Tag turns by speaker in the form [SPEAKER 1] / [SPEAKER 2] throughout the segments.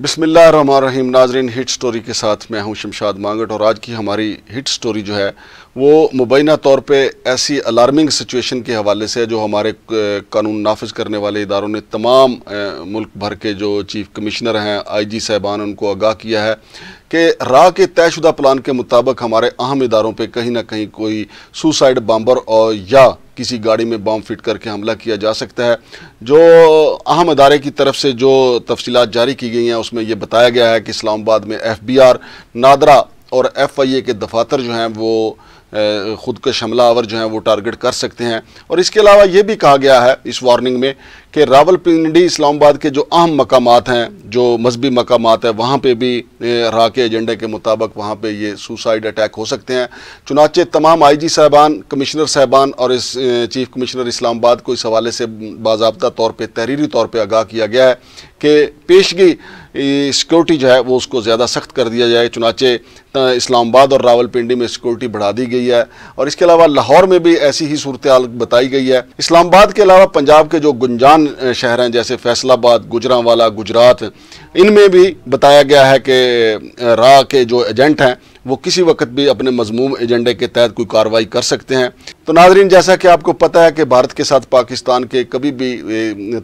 [SPEAKER 1] बिसमीम नाजरीन hit story के साथ मैं हूं शमशाद मांगट और आज की हमारी हिट स्टोरी जो है वो मुबैना तौर पे ऐसी अलार्मिंग सिचुएशन के हवाले से है जो हमारे कानून नाफज करने वाले इदारों ने तमाम मुल्क भर के जो चीफ कमिश्नर हैं आई जी साहबान उनको आगाह किया है कि राह के तयशुदा प्लान के मुताबिक हमारे अहम इदारों पर कहीं ना कहीं कोई सुसाइड बम्बर और या किसी गाड़ी में बम फिट करके हमला किया जा सकता है जो अहम अदारे की तरफ से जो तफसीत जारी की गई हैं उसमें यह बताया गया है कि इस्लामाबाद में एफ बी आर नादरा और एफ आई ए के दफातर जो हैं वो ख़ुद कश हमला आवर जो हैं वो टारगेट कर सकते हैं और इसके अलावा ये भी कहा गया है इस वार्निंग में कि रावलपिंडी इस्लामाबाद के जो अहम मकाम हैं जो मजहबी मकाम हैं वहाँ पर भी रा के एजेंडे के मुताबिक वहाँ पर ये सुसाइड अटैक हो सकते हैं चुनाचे तमाम आई जी साहबान कमिश्नर साहबान और इस चीफ कमिश्नर इस्लामाबाद को इस हवाले से बाबा तौर पर तहरीरी तौर पर आगाह किया गया है कि पेशगी सिक्योरिटी जो है वो उसको ज़्यादा सख्त कर दिया जाए चुनाचे इस्लामाबाद और रावलपिंडी में सिक्योरिटी बढ़ा दी गई है और इसके अलावा लाहौर में भी ऐसी ही सूरत बताई गई है इस्लामाबाद के अलावा पंजाब के जो गुंजान शहर हैं जैसे फैसलाबाद गुजरावाला गुजरात इनमें भी बताया गया है कि रा के जो एजेंट हैं वो किसी वक्त भी अपने मजमूम एजेंडे के तहत कोई कार्रवाई कर सकते हैं तो नाजरीन जैसा कि आपको पता है कि भारत के साथ पाकिस्तान के कभी भी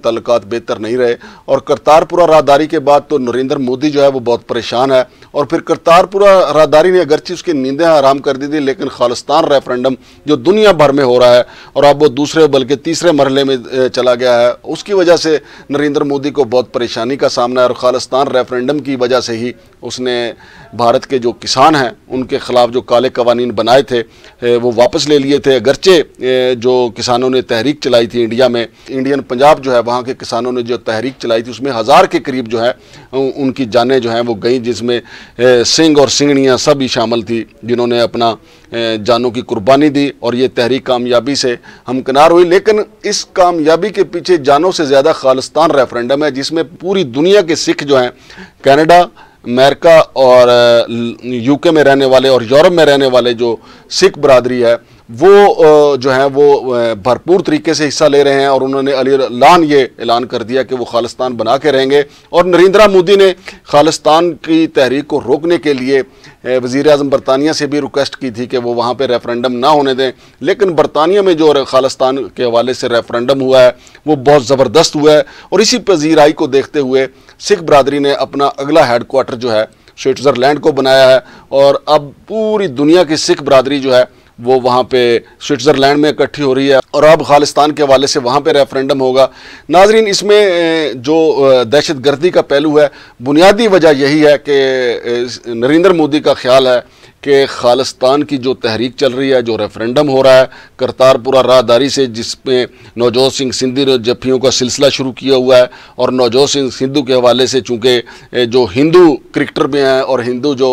[SPEAKER 1] तलक़ बेहतर नहीं रहे और करतारपुरा राहदारी के बाद तो नरेंद्र मोदी जो है वो बहुत परेशान है और फिर करतारपुरा राहदारी ने अगरचि उसकी नींदें आराम कर दी थी लेकिन खालिस्तान रेफरेंडम जो दुनिया भर में हो रहा है और अब वो दूसरे बल्कि तीसरे मरहले में चला गया है उसकी वजह से नरेंद्र मोदी को बहुत परेशानी का सामना है और खालिस्तान रेफरेंडम की वजह से ही उसने भारत के जो किसान हैं उनके ख़िलाफ़ जो काले कवानीन बनाए थे वो वापस ले लिए थे अगरचे जो किसानों ने तहरीक चलाई थी इंडिया में इंडियन पंजाब जो है वहाँ के किसानों ने जो तहरीक चलाई थी उसमें हज़ार के करीब जो है उनकी जानें जो हैं वो गई जिसमें सिंह और सिंगड़ियाँ सब ही शामिल थी जिन्होंने अपना जानों की कुर्बानी दी और ये तहरीक कामयाबी से हमकनार हुई लेकिन इस कामयाबी के पीछे जानों से ज़्यादा खालिस्तान रेफरेंडम है जिसमें पूरी दुनिया के सिख जो हैं कैनेडा अमेरिका और यूके में रहने वाले और यूरोप में रहने वाले जो सिख बरदरी है वो जो है वो भरपूर तरीके से हिस्सा ले रहे हैं और उन्होंने अली लान ये ऐलान कर दिया कि वो खालिस्तान बना के रहेंगे और नरेंद्र मोदी ने खालिस्तान की तहरीक को रोकने के लिए वज़ी अजम बरतानिया से भी रिक्वेस्ट की थी कि वो वहाँ पर रेफरेंडम ना होने दें लेकिन बरतानिया में जो खालिस्तान के हवाले से रेफरेंडम हुआ है वो बहुत ज़बरदस्त हुआ है और इसी पजीराई को देखते हुए सिख बरदरी ने अपना अगला हेड जो है स्विट्ज़रलैंड को बनाया है और अब पूरी दुनिया की सिख बरदरी जो है वो वहाँ पे स्विट्ज़रलैंड में इकट्ठी हो रही है और अब खालिस्तान के हवाले से वहाँ पे रेफरेंडम होगा नाजरीन इसमें जो दहशत गर्दी का पहलू है बुनियादी वजह यही है कि नरेंद्र मोदी का ख्याल है कि खालिस्तान की जो तहरीक चल रही है जो रेफरेंडम हो रहा है करतारपुरा राहदारी से जिसमें नवजोत सिंह सिंधी ने जफियों का सिलसिला शुरू किया हुआ है और नवजोत सिंह सिंधु के हवाले से चूँकि जो हिंदू क्रिकेटर भी हैं और हिंदू जो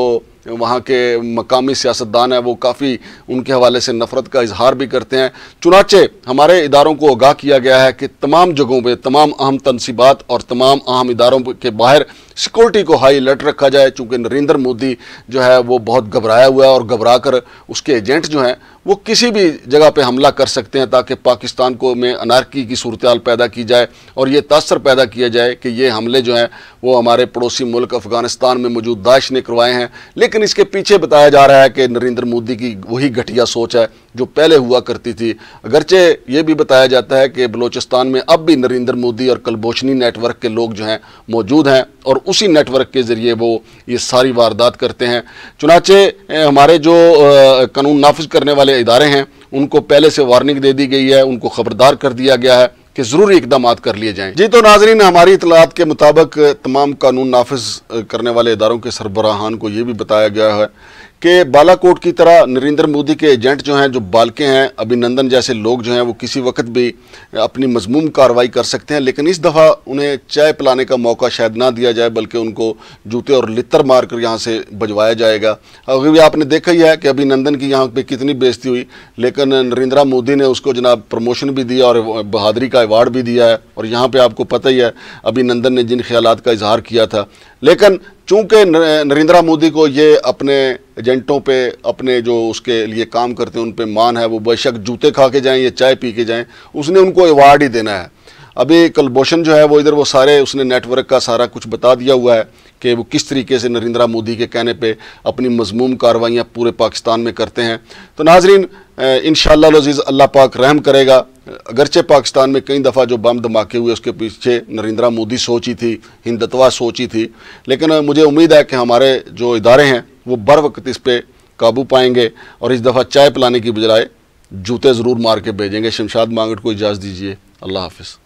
[SPEAKER 1] वहाँ के मकामी सियासतदान हैं वो काफ़ी उनके हवाले से नफरत का इजहार भी करते हैं चुनाचे हमारे इदारों को आगाह किया गया है कि तमाम जगहों पर तमाम अहम तनसीबात और तमाम अहम इदारों के बाहर सिक्योरिटी को हाई अलर्ट रखा जाए चूँकि नरेंद्र मोदी जो है वो बहुत घबराया हुआ है और घबरा कर उसके एजेंट जो हैं वो किसी भी जगह पे हमला कर सकते हैं ताकि पाकिस्तान को में अनारकी की सूरत पैदा की जाए और ये तसर पैदा किया जाए कि ये हमले जो हैं वो हमारे पड़ोसी मुल्क अफ़गानिस्तान में मौजूद दाइश ने करवाए हैं लेकिन इसके पीछे बताया जा रहा है कि नरेंद्र मोदी की वही घटिया सोच है जो पहले हुआ करती थी अगरचे ये भी बताया जाता है कि बलूचिस्तान में अब भी नरेंद्र मोदी और कलबोशनी नेटवर्क के लोग जो हैं मौजूद हैं और उसी नेटवर्क के ज़रिए वो ये सारी वारदात करते हैं चुनाचे हमारे जो कानून नाफज करने वाले इदारे हैं उनको पहले से वार्निंग दे दी गई है उनको खबरदार कर दिया गया है कि ज़रूरी इकदाम कर लिए जाएँ जी तो नाजरीन हमारी इतलात के मुताबिक तमाम कानून नाफज करने वाले इदारों के सरबराहान को ये भी बताया गया है कि बालाकोट की तरह नरेंद्र मोदी के एजेंट जो हैं जो बालके हैं अभिनंदन जैसे लोग जो हैं वो किसी वक्त भी अपनी मजमूम कार्रवाई कर सकते हैं लेकिन इस दफ़ा उन्हें चाय पिलाने का मौका शायद ना दिया जाए बल्कि उनको जूते और लितर मार कर यहाँ से भजवाया जाएगा अभी भी आपने देखा ही है कि अभिनंदन की यहाँ पर कितनी बेजती हुई लेकिन नरेंद्र मोदी ने उसको जनाब प्रमोशन भी दिया और बहादरी का अवार्ड भी दिया है और यहाँ पर आपको पता ही है अभिनंदन ने जिन ख्याल का इजहार किया था लेकिन चूंकि नरेंद्र मोदी को ये अपने एजेंटों पे अपने जो उसके लिए काम करते हैं उन पे मान है वो बेशक जूते खा के जाएं या चाय पी के जाएं उसने उनको अवार्ड ही देना है अभी कलभूषण जो है वो इधर वो सारे उसने नेटवर्क का सारा कुछ बता दिया हुआ है कि वो किस तरीके से नरेंद्र मोदी के कहने पे अपनी मजमूम कार्रवाइयाँ पूरे पाकिस्तान में करते हैं तो नाजरीन इन शजीज़ अल्लाह पाक रहम करेगा अगरचे पाकिस्तान में कई दफ़ा जो बम धमाके हुए उसके पीछे नरेंद्र मोदी सोची थी हिंदतवा सोची थी लेकिन मुझे उम्मीद है कि हमारे जो इदारे हैं वो बर वक्त इस पर काबू पाएंगे और इस दफ़ा चाय पिलाने की बजाय जूते ज़रूर मार के भेजेंगे शमशाद मांगट को इजाज़ दीजिए अल्लाह हाफिज़